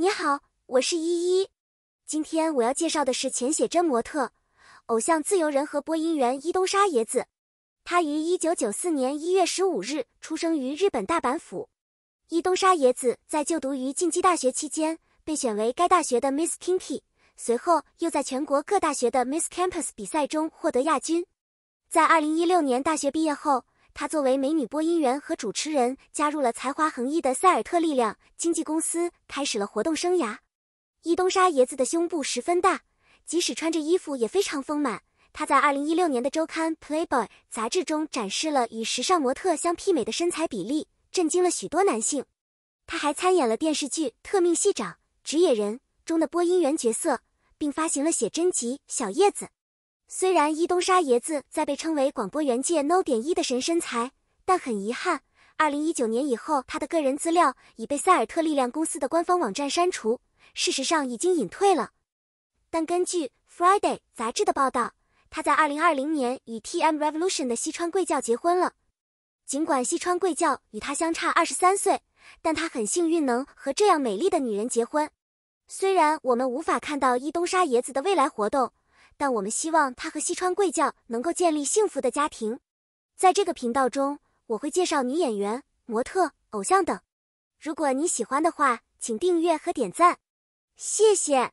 你好，我是依依。今天我要介绍的是前写真模特、偶像自由人和播音员伊东沙野子。他于一九九四年一月十五日出生于日本大阪府。伊东沙野子在就读于近畿大学期间被选为该大学的 Miss k i n k y 随后又在全国各大学的 Miss Campus 比赛中获得亚军。在二零一六年大学毕业后。她作为美女播音员和主持人，加入了才华横溢的塞尔特力量经纪公司，开始了活动生涯。伊东沙爷子的胸部十分大，即使穿着衣服也非常丰满。她在2016年的周刊 Playboy 杂志中展示了与时尚模特相媲美的身材比例，震惊了许多男性。他还参演了电视剧《特命系长职野人》中的播音员角色，并发行了写真集《小叶子》。虽然伊东沙爷子在被称为广播员界 No. 点一的神身材，但很遗憾，二零一九年以后，他的个人资料已被塞尔特力量公司的官方网站删除。事实上，已经隐退了。但根据 Friday 杂志的报道，他在二零二零年与 T M Revolution 的西川贵教结婚了。尽管西川贵教与他相差二十三岁，但他很幸运能和这样美丽的女人结婚。虽然我们无法看到伊东沙爷子的未来活动。但我们希望他和西川贵教能够建立幸福的家庭。在这个频道中，我会介绍女演员、模特、偶像等。如果你喜欢的话，请订阅和点赞，谢谢。